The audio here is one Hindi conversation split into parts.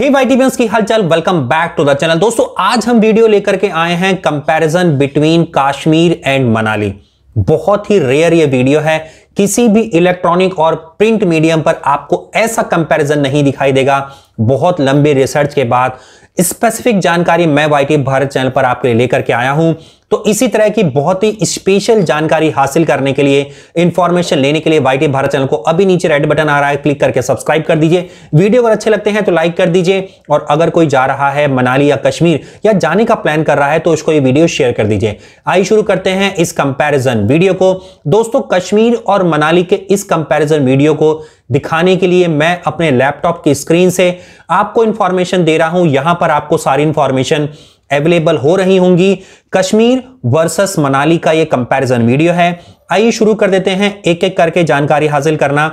हे hey की हलचल welcome back to the channel दोस्तों आज हम वीडियो लेकर के आए हैं comparison between Kashmir and Manali बहुत ही रेयर ये वीडियो है किसी भी इलेक्ट्रॉनिक और प्रिंट मीडियम पर आपको ऐसा कंपैरिजन नहीं दिखाई देगा बहुत लंबे रिसर्च के बाद स्पेसिफिक जानकारी मैं वाई भारत चैनल पर आपके लिए लेकर के आया हूं तो इसी तरह की बहुत ही स्पेशल जानकारी हासिल करने के लिए इंफॉर्मेशन लेने के लिए वाई भारत चैनल को अभी नीचे रेड बटन आ रहा है क्लिक करके सब्सक्राइब कर दीजिए वीडियो अगर अच्छे लगते हैं तो लाइक कर दीजिए और अगर कोई जा रहा है मनाली या कश्मीर या जाने का प्लान कर रहा है तो उसको ये वीडियो शेयर कर दीजिए आई शुरू करते हैं इस कंपेरिजन वीडियो को दोस्तों कश्मीर और और मनाली के इस कंपैरिजन वीडियो को दिखाने के लिए मैं अपने लैपटॉप की स्क्रीन से आपको इंफॉर्मेशन दे रहा हूं यहां पर आपको सारी इंफॉर्मेशन अवेलेबल हो रही होंगी कश्मीर वर्सेस मनाली का ये कंपैरिजन वीडियो है आइए शुरू कर देते हैं एक एक करके जानकारी हासिल करना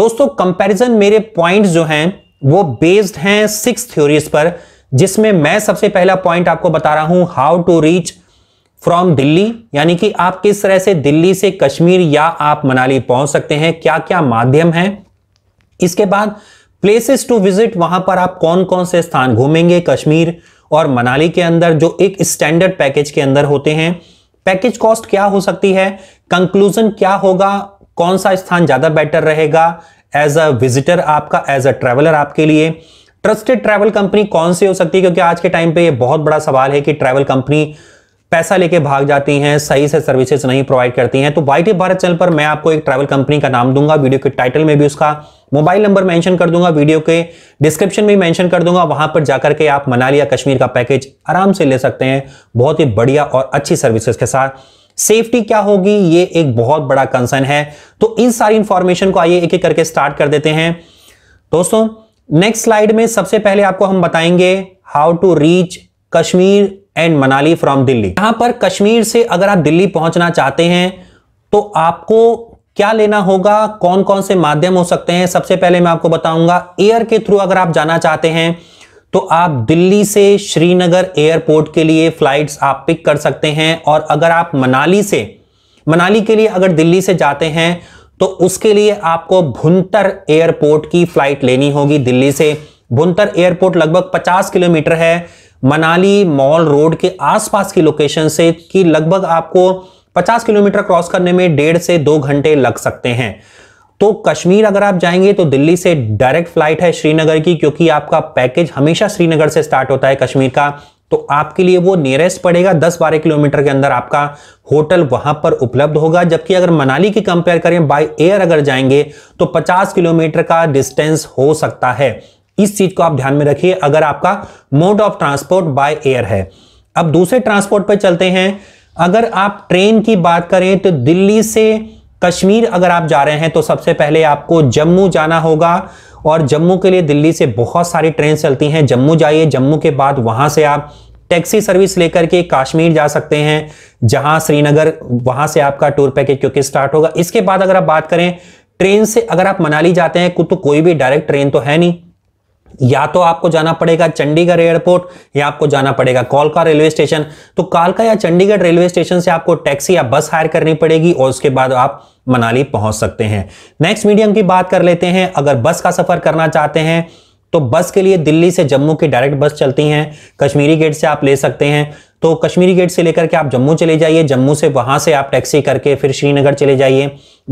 दोस्तों कंपेरिजन मेरे पॉइंट जो है वो बेस्ड हैं सिक्स थ्योरीज पर जिसमें मैं सबसे पहला पॉइंट आपको बता रहा हूं how to reach from Delhi यानी कि आप किस तरह से दिल्ली से कश्मीर या आप मनाली पहुंच सकते हैं क्या क्या माध्यम है इसके बाद प्लेसेस टू विजिट वहां पर आप कौन कौन से स्थान घूमेंगे कश्मीर और मनाली के अंदर जो एक स्टैंडर्ड पैकेज के अंदर होते हैं पैकेज कॉस्ट क्या हो सकती है कंक्लूजन क्या होगा कौन सा स्थान ज्यादा बेटर रहेगा एज अ विजिटर आपका एज अ ट्रेवलर आपके लिए ट्रस्टेड ट्रैवल कंपनी कौन सी हो सकती है क्योंकि आज के टाइम पे ये बहुत बड़ा सवाल है कि ट्रैवल कंपनी पैसा लेके भाग जाती हैं सही से सर्विसेज नहीं प्रोवाइड करती हैं तो वाई भारत चैनल पर मैं आपको एक ट्रैवल कंपनी का नाम दूंगा वीडियो के टाइटल में भी उसका मोबाइल नंबर मेंशन कर दूंगा वीडियो के डिस्क्रिप्शन में मेंशन कर दूंगा वहां पर जाकर के आप मनाली या कश्मीर का पैकेज आराम से ले सकते हैं बहुत ही बढ़िया और अच्छी सर्विसेज के साथ सेफ्टी क्या होगी ये एक बहुत बड़ा कंसर्न है तो इन सारी इंफॉर्मेशन को आइए एक एक करके स्टार्ट कर देते हैं दोस्तों नेक्स्ट स्लाइड में सबसे पहले आपको हम बताएंगे how to reach Kashmir and Manali from Delhi यहां पर कश्मीर से अगर आप दिल्ली पहुंचना चाहते हैं तो आपको क्या लेना होगा कौन कौन से माध्यम हो सकते हैं सबसे पहले मैं आपको बताऊंगा एयर के थ्रू अगर आप जाना चाहते हैं तो आप दिल्ली से श्रीनगर एयरपोर्ट के लिए फ्लाइट्स आप पिक कर सकते हैं और अगर आप मनाली से मनाली के लिए अगर दिल्ली से जाते हैं तो उसके लिए आपको भुंतर एयरपोर्ट की फ्लाइट लेनी होगी दिल्ली से भुंतर एयरपोर्ट लगभग 50 किलोमीटर है मनाली मॉल रोड के आसपास की लोकेशन से कि लगभग आपको 50 किलोमीटर क्रॉस करने में डेढ़ से दो घंटे लग सकते हैं तो कश्मीर अगर आप जाएंगे तो दिल्ली से डायरेक्ट फ्लाइट है श्रीनगर की क्योंकि आपका पैकेज हमेशा श्रीनगर से स्टार्ट होता है कश्मीर का तो आपके लिए वो नियरेस्ट पड़ेगा 10-12 किलोमीटर के अंदर आपका होटल वहां पर उपलब्ध होगा जबकि अगर मनाली की कंपेयर करें बाय एयर अगर जाएंगे तो 50 किलोमीटर का डिस्टेंस हो सकता है इस चीज को आप ध्यान में रखिए अगर आपका mode of transport by air है अब दूसरे ट्रांसपोर्ट पर चलते हैं अगर आप ट्रेन की बात करें तो दिल्ली से कश्मीर अगर आप जा रहे हैं तो सबसे पहले आपको जम्मू जाना होगा और जम्मू के लिए दिल्ली से बहुत सारी ट्रेन चलती हैं जम्मू जाइए जम्मू के बाद वहां से आप टैक्सी सर्विस लेकर के कश्मीर जा सकते हैं जहां श्रीनगर वहां से आपका टूर पैकेज क्योंकि स्टार्ट होगा इसके बाद अगर आप बात करें ट्रेन से अगर आप मनाली जाते हैं तो कोई भी डायरेक्ट ट्रेन तो है नहीं या तो आपको जाना पड़ेगा चंडीगढ़ एयरपोर्ट या आपको जाना पड़ेगा कोलका रेलवे स्टेशन तो कालका या चंडीगढ़ रेलवे स्टेशन से आपको टैक्सी या बस हायर करनी पड़ेगी और उसके बाद आप मनाली पहुंच सकते हैं नेक्स्ट मीडियम की बात कर लेते हैं अगर बस का सफर करना चाहते हैं तो बस के लिए दिल्ली से जम्मू की डायरेक्ट बस चलती हैं कश्मीरी गेट से आप ले सकते हैं तो कश्मीरी गेट से लेकर के आप जम्मू चले जाइए जम्मू से वहां से आप टैक्सी करके फिर श्रीनगर चले जाइए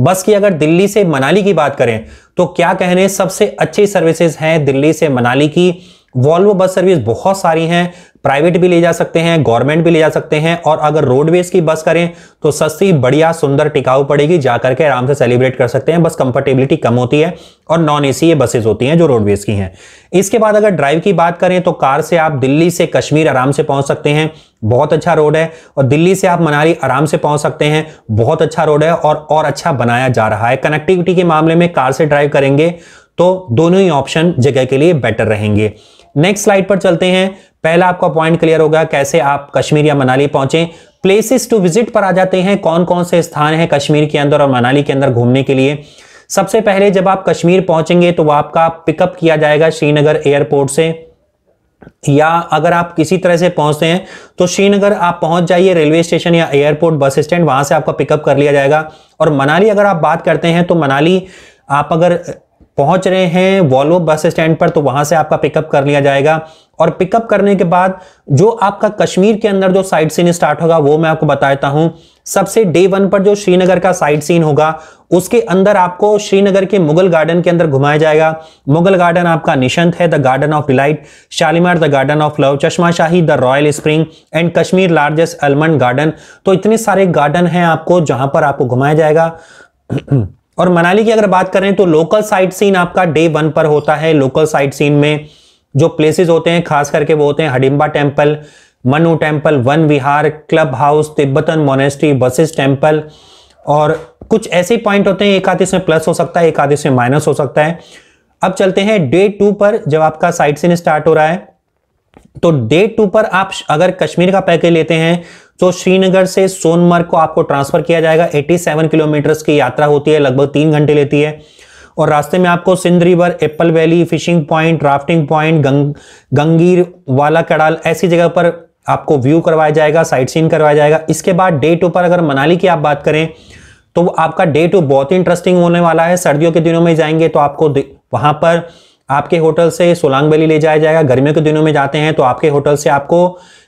बस की अगर दिल्ली से मनाली की बात करें तो क्या कहने सबसे अच्छी सर्विसेज हैं दिल्ली से मनाली की वॉल्वो बस सर्विस बहुत सारी हैं प्राइवेट भी ले जा सकते हैं गवर्नमेंट भी ले जा सकते हैं और अगर रोडवेज की बस करें तो सस्ती बढ़िया सुंदर टिकाऊ पड़ेगी जा करके आराम से सेलिब्रेट कर सकते हैं बस कंफर्टेबिलिटी कम होती है और नॉन ए सी बसेज होती हैं जो रोडवेज की हैं इसके बाद अगर ड्राइव की बात करें तो कार से आप दिल्ली से कश्मीर आराम से पहुंच सकते हैं बहुत अच्छा रोड है और दिल्ली से आप मनाली आराम से पहुंच सकते हैं बहुत अच्छा रोड है और और अच्छा बनाया जा रहा है कनेक्टिविटी के मामले में कार से ड्राइव करेंगे तो दोनों ही ऑप्शन जगह के लिए बेटर रहेंगे नेक्स्ट स्लाइड पर चलते हैं पहला आपका पॉइंट क्लियर होगा कैसे आप कश्मीर या मनाली पहुंचे प्लेसेस टू विजिट पर आ जाते हैं कौन कौन से स्थान हैं कश्मीर के अंदर और मनाली के अंदर घूमने के लिए सबसे पहले जब आप कश्मीर पहुंचेंगे तो आपका पिकअप किया जाएगा श्रीनगर एयरपोर्ट से या अगर आप किसी तरह से पहुंचते हैं तो श्रीनगर आप पहुंच जाइए रेलवे स्टेशन या एयरपोर्ट बस स्टैंड वहां से आपका पिकअप कर लिया जाएगा और मनाली अगर आप बात करते हैं तो मनाली आप अगर पहुंच रहे हैं वॉल्वो बस स्टैंड पर तो वहां से आपका पिकअप कर लिया जाएगा और पिकअप करने के बाद जो आपका कश्मीर के अंदर जो साइड सीन स्टार्ट होगा वो मैं आपको बताता हूं सबसे डे वन पर जो श्रीनगर का साइड सीन होगा उसके अंदर आपको श्रीनगर के मुगल गार्डन के अंदर घुमाया जाएगा मुगल गार्डन आपका निशंत है the garden of delight Shalimar the garden of love Chashma Shahi the royal spring and Kashmir largest almond garden तो इतने सारे गार्डन हैं आपको जहां पर आपको घुमाया जाएगा और मनाली की अगर बात करें तो लोकल साइट सीन आपका डे वन पर होता है लोकल साइट सीन में जो प्लेसेस होते हैं खास करके वो होते हैं Hadimba temple Manu temple Van Vihar club house Tibetan monastery बसेस टेम्पल और कुछ ऐसे पॉइंट होते हैं एक आदि से प्लस हो सकता है एक आदि से माइनस हो सकता है अब चलते हैं डे टू पर जब आपका साइट सीन स्टार्ट हो रहा है तो डे टू पर आप अगर कश्मीर का पैकेज लेते हैं तो श्रीनगर से सोनमर्ग को आपको ट्रांसफर किया जाएगा 87 किलोमीटर की यात्रा होती है लगभग तीन घंटे लेती है और रास्ते में आपको Sindh river apple valley fishing point rafting point गंग गंगीर वाला कड़ाल ऐसी जगह पर आपको व्यू करवाया जाएगा साइट सीन करवाया जाएगा इसके बाद डे टू पर अगर मनाली की आप बात करें तो आपका डे टू बहुत ही इंटरेस्टिंग होने वाला है सर्दियों के दिनों में जाएंगे तो आपको वहां पर आपके होटल से सोलांग वैली ले जाया जाएगा गर्मियों के दिनों में जाते हैं तो आपके होटल से आपको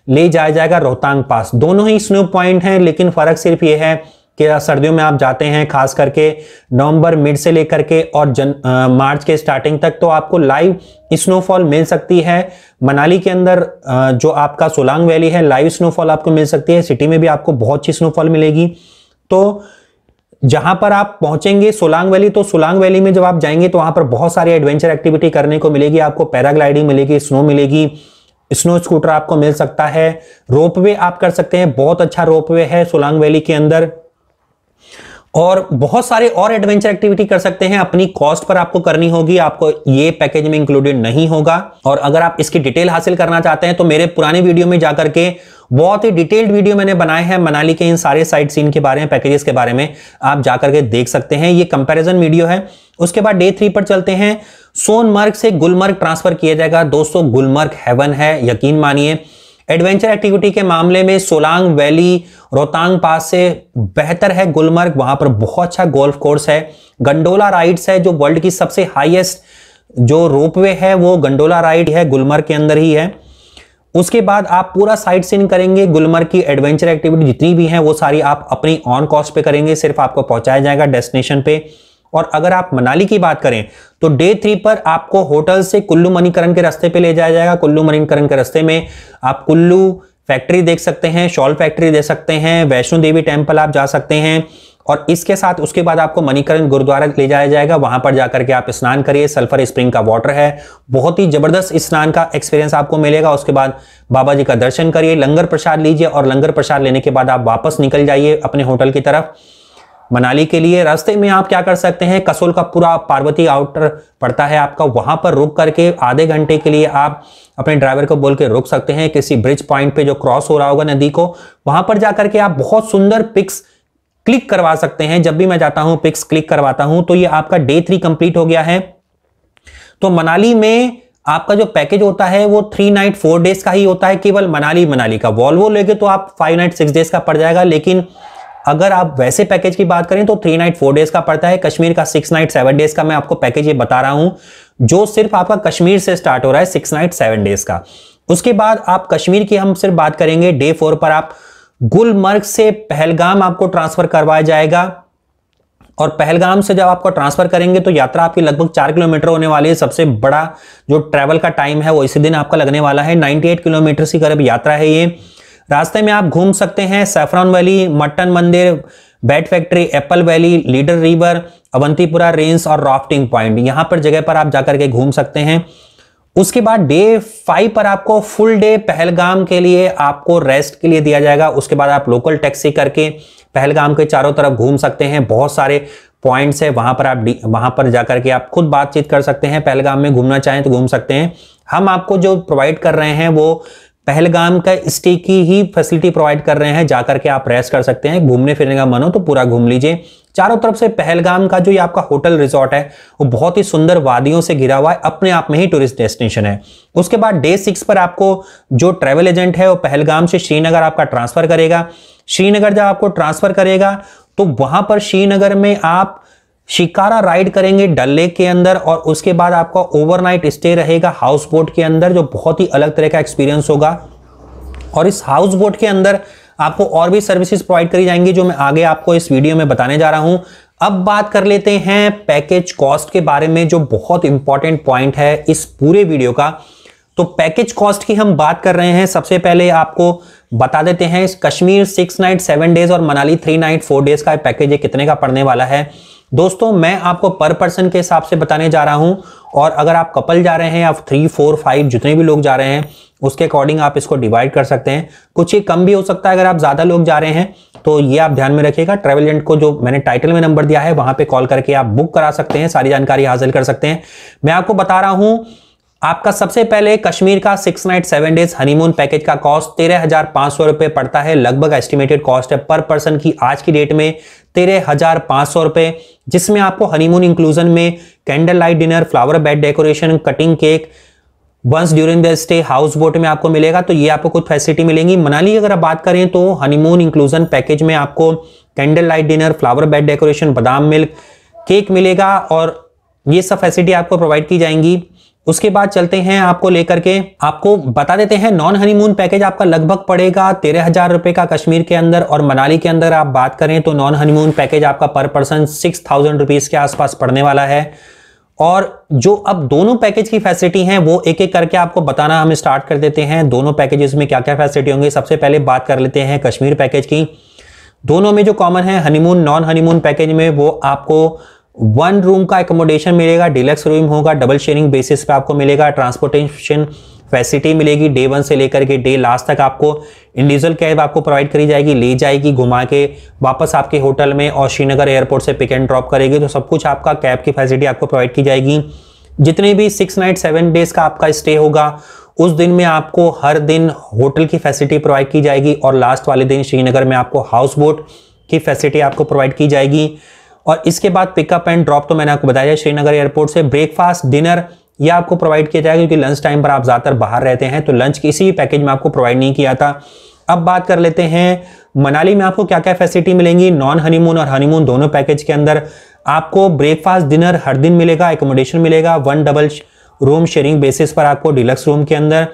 ले जाया जाएगा रोहतांग पास दोनों ही स्नो पॉइंट हैं लेकिन फर्क सिर्फ ये है कि सर्दियों में आप जाते हैं खास करके नवंबर मिड से लेकर के और जन आ, मार्च के स्टार्टिंग तक तो आपको लाइव स्नोफॉल मिल सकती है मनाली के अंदर आ, जो आपका सोलांग वैली है लाइव स्नोफॉल आपको मिल सकती है सिटी में भी आपको बहुत अच्छी स्नोफॉल मिलेगी तो जहां पर आप पहुंचेंगे सोलांग वैली तो सोलांग वैली में जब आप जाएंगे तो वहां पर बहुत सारी एडवेंचर एक्टिविटी करने को मिलेगी आपको पैराग्लाइडिंग मिलेगी स्नो मिलेगी स्नो स्कूटर आपको मिल सकता है रोप वे आप कर सकते हैं बहुत अच्छा रोप वे है सोलांग वैली के अंदर और बहुत सारे और एडवेंचर एक्टिविटी कर सकते हैं अपनी कॉस्ट पर आपको करनी होगी आपको ये पैकेज में इंक्लूडेड नहीं होगा और अगर आप इसकी डिटेल हासिल करना चाहते हैं तो मेरे पुराने वीडियो में जाकर के बहुत ही डिटेल्ड वीडियो मैंने बनाए हैं मनाली के इन सारे साइट सीन के बारे में पैकेजेस के बारे में आप जाकर के देख सकते हैं ये कंपेरिजन वीडियो है उसके बाद डे थ्री पर चलते हैं सोनमर्ग से गुलमर्ग ट्रांसफर किया जाएगा दोस्तों गुलमर्ग हेवन है यकीन मानिए एडवेंचर एक्टिविटी के मामले में सोलांग वैली रोहतांग पास से बेहतर है गुलमर्ग वहां पर बहुत अच्छा गोल्फ कोर्स है गंडोला राइड्स है जो वर्ल्ड की सबसे हाईएस्ट जो रोपवे है वो गंडोला राइड है गुलमर्ग के अंदर ही है उसके बाद आप पूरा साइट सीन करेंगे गुलमर्ग की एडवेंचर एक्टिविटी जितनी भी है वो सारी आप अपनी ऑन कॉस्ट पे करेंगे सिर्फ आपको पहुंचाया जाएगा डेस्टिनेशन पे और अगर आप मनाली की बात करें तो डे थ्री पर आपको होटल से कुल्लू मणिकरण के रास्ते पे ले जाया जाएगा कुल्लू मणिकरण के रास्ते में आप कुल्लू फैक्ट्री देख सकते हैं शॉल फैक्ट्री देख सकते हैं वैष्णो देवी टेम्पल आप जा सकते हैं और इसके साथ उसके बाद आपको मणिकरण गुरुद्वारा ले जाया जाएगा वहां पर जाकर के आप स्नान करिए सल्फर स्प्रिंग का वाटर है बहुत ही जबरदस्त स्नान का एक्सपीरियंस आपको मिलेगा उसके बाद बाबा जी का दर्शन करिए लंगर प्रसाद लीजिए और लंगर प्रसाद लेने के बाद आप वापस निकल जाइए अपने होटल की तरफ मनाली के लिए रास्ते में आप क्या कर सकते हैं कसोल का पूरा पार्वती आउटर पड़ता है आपका वहां पर रुक करके आधे घंटे के लिए आप अपने ड्राइवर को बोल के रुक सकते हैं किसी ब्रिज पॉइंट पे जो क्रॉस हो रहा होगा नदी को वहां पर जाकर के आप बहुत सुंदर पिक्स क्लिक करवा सकते हैं जब भी मैं जाता हूं पिक्स क्लिक करवाता हूं तो ये आपका डे थ्री कंप्लीट हो गया है तो मनाली में आपका जो पैकेज होता है वो थ्री नाइट फोर डेज का ही होता है केवल मनाली मनाली का वॉल्वो लेके तो आप फाइव नाइट सिक्स डेज का पड़ जाएगा लेकिन अगर आप वैसे पैकेज की बात करें तो थ्री नाइट फोर डेज का पड़ता है कश्मीर का सिक्स नाइट सेवन डेज का मैं आपको पैकेज ये बता रहा हूं जो सिर्फ आपका कश्मीर से स्टार्ट हो रहा है सिक्स नाइट सेवन डेज का उसके बाद आप कश्मीर की हम सिर्फ बात करेंगे डे फोर पर आप गुलमर्ग से पहलगाम आपको ट्रांसफर करवाया जाएगा और पहलगाम से जब आपको ट्रांसफर करेंगे तो यात्रा आपकी लगभग चार किलोमीटर होने वाली है सबसे बड़ा जो ट्रैवल का टाइम है वो इसी दिन आपका लगने वाला है 98 किलोमीटर की करीब यात्रा है ये रास्ते में आप घूम सकते हैं सैफरान वैली मटन मंदिर bat factory apple valley Lidder river Awantipora range और राफ्टिंग पॉइंट यहाँ पर जगह पर आप जाकर के घूम सकते हैं उसके बाद डे फाइव पर आपको फुल डे पहलगाम के लिए आपको रेस्ट के लिए दिया जाएगा उसके बाद आप लोकल टैक्सी करके पहलगाम के चारों तरफ घूम सकते हैं बहुत सारे पॉइंट्स है वहां पर आप वहां पर जाकर के आप खुद बातचीत कर सकते हैं पहलगाम में घूमना चाहें तो घूम सकते हैं हम आपको जो प्रोवाइड कर रहे हैं वो पहलगाम का स्टे की ही फैसिलिटी प्रोवाइड कर रहे हैं जाकर के आप रेस्ट कर सकते हैं घूमने फिरने का मन हो तो पूरा घूम लीजिए चारों तरफ से पहलगाम का जो ये आपका होटल रिजॉर्ट है वो बहुत ही सुंदर वादियों से घिरा हुआ है अपने आप में ही टूरिस्ट डेस्टिनेशन है उसके बाद डे सिक्स पर आपको जो ट्रेवल एजेंट है वो पहलगाम से श्रीनगर आपका ट्रांसफर करेगा श्रीनगर जब आपको ट्रांसफर करेगा तो वहां पर श्रीनगर में आप शिकारा राइड करेंगे डल लेक के अंदर और उसके बाद आपका ओवरनाइट स्टे रहेगा हाउस बोट के अंदर जो बहुत ही अलग तरह का एक्सपीरियंस होगा और इस हाउस बोट के अंदर आपको और भी सर्विसेज प्रोवाइड करी जाएंगी जो मैं आगे आपको इस वीडियो में बताने जा रहा हूं अब बात कर लेते हैं पैकेज कॉस्ट के बारे में जो बहुत इंपॉर्टेंट पॉइंट है इस पूरे वीडियो का तो पैकेज कॉस्ट की हम बात कर रहे हैं सबसे पहले आपको बता देते हैं Kashmir six night seven days और Manali three night four days का पैकेज कितने का पड़ने वाला है दोस्तों मैं आपको पर पर्सन के हिसाब से बताने जा रहा हूं और अगर आप कपल जा रहे हैं या थ्री फोर फाइव जितने भी लोग जा रहे हैं उसके अकॉर्डिंग आप इसको डिवाइड कर सकते हैं कुछ ही कम भी हो सकता है अगर आप ज़्यादा लोग जा रहे हैं तो ये आप ध्यान में रखिएगा ट्रेवल एजेंट को जो मैंने टाइटल में नंबर दिया है वहां पे कॉल करके आप बुक करा सकते हैं सारी जानकारी हासिल कर सकते हैं मैं आपको बता रहा हूँ आपका सबसे पहले कश्मीर का six night seven days honeymoon package का कॉस्ट तेरह हजार पांच सौ रुपए पड़ता है लगभग एस्टिमेटेड कॉस्ट है पर पर्सन की आज की डेट में तेरह हजार पांच सौ रुपए जिसमें आपको हनीमून इंक्लूजन में candle light dinner flower bed decoration cutting cake once during the stay houseboat में आपको मिलेगा तो ये आपको कुछ फैसिलिटी मिलेंगी मनाली अगर आप बात करें तो हनीमून इंक्लूजन पैकेज में आपको candle light dinner flower bed decoration बादाम मिल्क केक मिलेगा और ये सब फैसिलिटी आपको प्रोवाइड की जाएंगी उसके बाद चलते हैं आपको लेकर के आपको बता देते हैं नॉन हनीमून पैकेज आपका लगभग पड़ेगा तेरह हजार रुपए का कश्मीर के अंदर और मनाली के अंदर आप बात करें तो नॉन हनीमून पैकेज आपका पर पर्सन सिक्स थाउजेंड रुपीज के आसपास पड़ने वाला है और जो अब दोनों पैकेज की फैसिलिटी हैं वो एक एक करके आपको बताना हम स्टार्ट कर देते हैं दोनों पैकेजेस में क्या क्या फैसिलिटी होंगी सबसे पहले बात कर लेते हैं कश्मीर पैकेज की दोनों में जो कॉमन है हनीमून नॉन हनीमून पैकेज में वो आपको वन रूम का एकोमोडेशन मिलेगा डिलक्स रूम होगा डबल शेयरिंग बेसिस पे आपको मिलेगा ट्रांसपोर्टेशन फैसिलिटी मिलेगी डे वन से लेकर के डे लास्ट तक आपको इंडिविजुअल कैब आपको प्रोवाइड करी जाएगी ले जाएगी घुमा के वापस आपके होटल में और श्रीनगर एयरपोर्ट से पिक एंड ड्रॉप करेगी तो सब कुछ आपका कैब की फैसिलिटी आपको प्रोवाइड की जाएगी जितने भी सिक्स नाइट सेवन डेज का आपका स्टे होगा उस दिन में आपको हर दिन होटल की फैसिलिटी प्रोवाइड की जाएगी और लास्ट वाले दिन श्रीनगर में आपको हाउस बोट की फैसिलिटी आपको प्रोवाइड की जाएगी और इसके बाद पिकअप एंड ड्रॉप तो मैंने आपको बताया श्रीनगर एयरपोर्ट से ब्रेकफास्ट डिनर यह आपको प्रोवाइड किया जाएगा क्योंकि लंच टाइम पर आप ज़्यादातर बाहर रहते हैं तो लंच भी पैकेज में आपको प्रोवाइड नहीं किया था अब बात कर लेते हैं मनाली में आपको क्या क्या फैसिलिटी मिलेंगी नॉन हनीमून और हनीमून दोनों पैकेज के अंदर आपको ब्रेकफास्ट डिनर हर दिन मिलेगा एकोमोडेशन मिलेगा one double room sharing basis पर आपको डिलक्स रूम के अंदर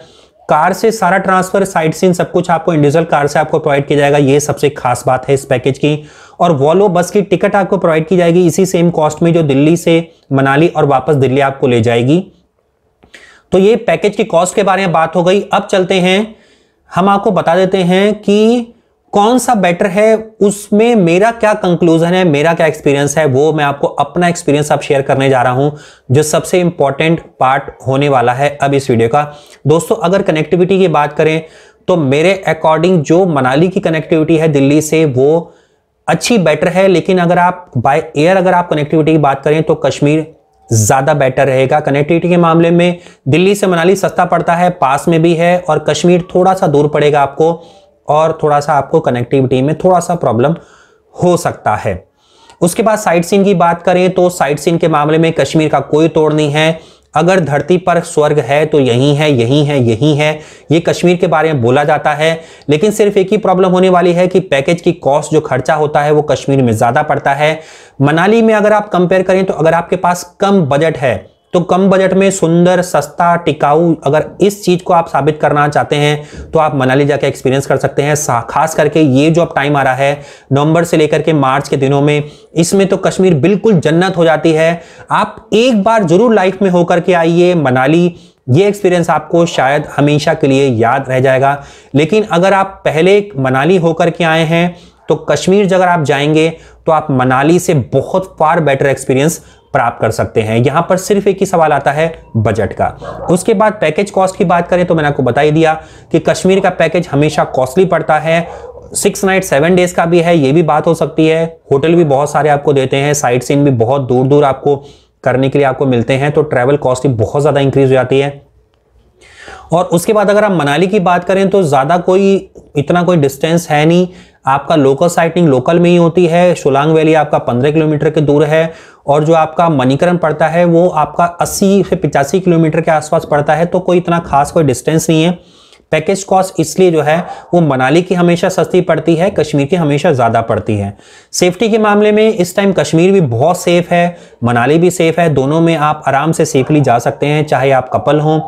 कार से सारा ट्रांसफर साइट सीन सब कुछ आपको इंडिविजुअल कार से आपको प्रोवाइड किया जाएगा ये सबसे खास बात है इस पैकेज की और वॉल्वो बस की टिकट आपको प्रोवाइड की जाएगी इसी सेम कॉस्ट में जो दिल्ली से मनाली और वापस दिल्ली आपको ले जाएगी तो ये पैकेज की कॉस्ट के बारे में बात हो गई अब चलते हैं हम आपको बता देते हैं कि कौन सा बेटर है उसमें मेरा क्या कंक्लूजन है मेरा क्या एक्सपीरियंस है वो मैं आपको अपना एक्सपीरियंस आप शेयर करने जा रहा हूं जो सबसे इंपॉर्टेंट पार्ट होने वाला है अब इस वीडियो का दोस्तों अगर कनेक्टिविटी की बात करें तो मेरे अकॉर्डिंग जो मनाली की कनेक्टिविटी है दिल्ली से वो अच्छी बेटर है लेकिन अगर आप बाय एयर अगर आप कनेक्टिविटी की बात करें तो कश्मीर ज़्यादा बेटर रहेगा कनेक्टिविटी के मामले में दिल्ली से मनाली सस्ता पड़ता है पास में भी है और कश्मीर थोड़ा सा दूर पड़ेगा आपको और थोड़ा सा आपको कनेक्टिविटी में थोड़ा सा प्रॉब्लम हो सकता है उसके बाद साइट सीन की बात करें तो साइट सीन के मामले में कश्मीर का कोई तोड़ नहीं है अगर धरती पर स्वर्ग है तो यही है यही है यही है ये कश्मीर के बारे में बोला जाता है लेकिन सिर्फ एक ही प्रॉब्लम होने वाली है कि पैकेज की कॉस्ट जो खर्चा होता है वो कश्मीर में ज़्यादा पड़ता है मनाली में अगर आप कंपेयर करें तो अगर आपके पास कम बजट है तो कम बजट में सुंदर सस्ता टिकाऊ अगर इस चीज को आप साबित करना चाहते हैं तो आप मनाली जाकर एक्सपीरियंस कर सकते हैं खास करके ये जो अब टाइम आ रहा है नवंबर से लेकर के मार्च के दिनों में इसमें तो कश्मीर बिल्कुल जन्नत हो जाती है आप एक बार जरूर लाइफ में होकर के आइए मनाली ये एक्सपीरियंस आपको शायद हमेशा के लिए याद रह जाएगा लेकिन अगर आप पहले मनाली होकर के आए हैं तो कश्मीर जगह आप जाएंगे तो आप मनाली से बहुत फार बेटर एक्सपीरियंस प्राप्त कर सकते हैं यहां पर सिर्फ एक ही सवाल आता है बजट का उसके बाद पैकेज कॉस्ट की बात करें तो मैंने आपको बता ही दिया कि कश्मीर का पैकेज हमेशा कॉस्टली पड़ता है सिक्स नाइट सेवन डेज का भी है ये भी बात हो सकती है होटल भी बहुत सारे आपको देते हैं साइट सीन भी बहुत दूर दूर आपको करने के लिए आपको मिलते हैं तो ट्रैवल कॉस्ट भी बहुत ज़्यादा इंक्रीज हो जाती है और उसके बाद अगर आप मनाली की बात करें तो ज़्यादा कोई इतना कोई डिस्टेंस है नहीं आपका लोकल साइटिंग लोकल में ही होती है सोलांग वैली आपका 15 किलोमीटर के दूर है और जो आपका मणिकरण पड़ता है वो आपका 80 से 85 किलोमीटर के आसपास पड़ता है तो कोई इतना खास कोई डिस्टेंस नहीं है पैकेज कॉस्ट इसलिए जो है वो मनाली की हमेशा सस्ती पड़ती है कश्मीर की हमेशा ज़्यादा पड़ती है सेफ्टी के मामले में इस टाइम कश्मीर भी बहुत सेफ़ है मनाली भी सेफ़ है दोनों में आप आराम से सेफली जा सकते हैं चाहे आप कपल हों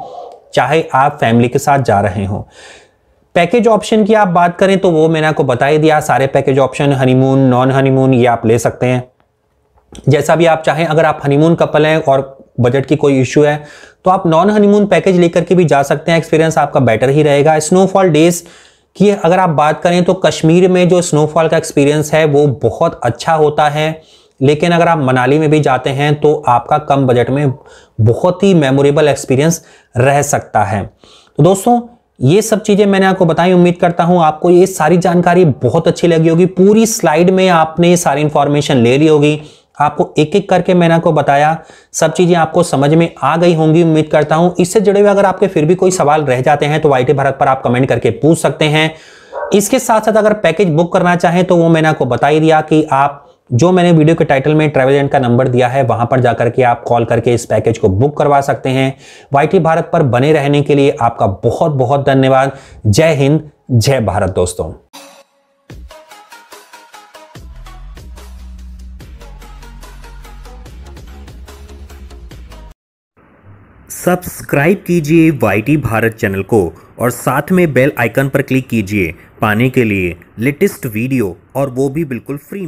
चाहे आप फैमिली के साथ जा रहे हों पैकेज ऑप्शन की आप बात करें तो वो मैंने आपको बता ही दिया सारे package option honeymoon non honeymoon ये आप ले सकते हैं जैसा भी आप चाहें अगर आप हनीमून कपल हैं और बजट की कोई इश्यू है तो आप नॉन हनीमून पैकेज लेकर के भी जा सकते हैं एक्सपीरियंस आपका बेटर ही रहेगा स्नोफॉल डेज़ कि अगर आप बात करें तो कश्मीर में जो स्नोफॉल का एक्सपीरियंस है वो बहुत अच्छा होता है लेकिन अगर आप मनाली में भी जाते हैं तो आपका कम बजट में बहुत ही मेमोरेबल एक्सपीरियंस रह सकता है तो दोस्तों ये सब चीज़ें मैंने आपको बताई उम्मीद करता हूं आपको ये सारी जानकारी बहुत अच्छी लगी होगी पूरी स्लाइड में आपने ये सारी इन्फॉर्मेशन ले ली होगी आपको एक एक करके मैंने आपको बताया सब चीज़ें आपको समझ में आ गई होंगी उम्मीद करता हूं इससे जुड़े हुए अगर आपके फिर भी कोई सवाल रह जाते हैं तो वाई भारत पर आप कमेंट करके पूछ सकते हैं इसके साथ साथ अगर पैकेज बुक करना चाहें तो वो मैंने आपको बता ही दिया कि आप जो मैंने वीडियो के टाइटल में ट्रैवल एजेंट का नंबर दिया है वहां पर जाकर के आप कॉल करके इस पैकेज को बुक करवा सकते हैं वाई भारत पर बने रहने के लिए आपका बहुत बहुत धन्यवाद जय हिंद जय भारत दोस्तों सब्सक्राइब कीजिए वाई भारत चैनल को और साथ में बेल आइकन पर क्लिक कीजिए पाने के लिए लेटेस्ट वीडियो और वो भी बिल्कुल फ्री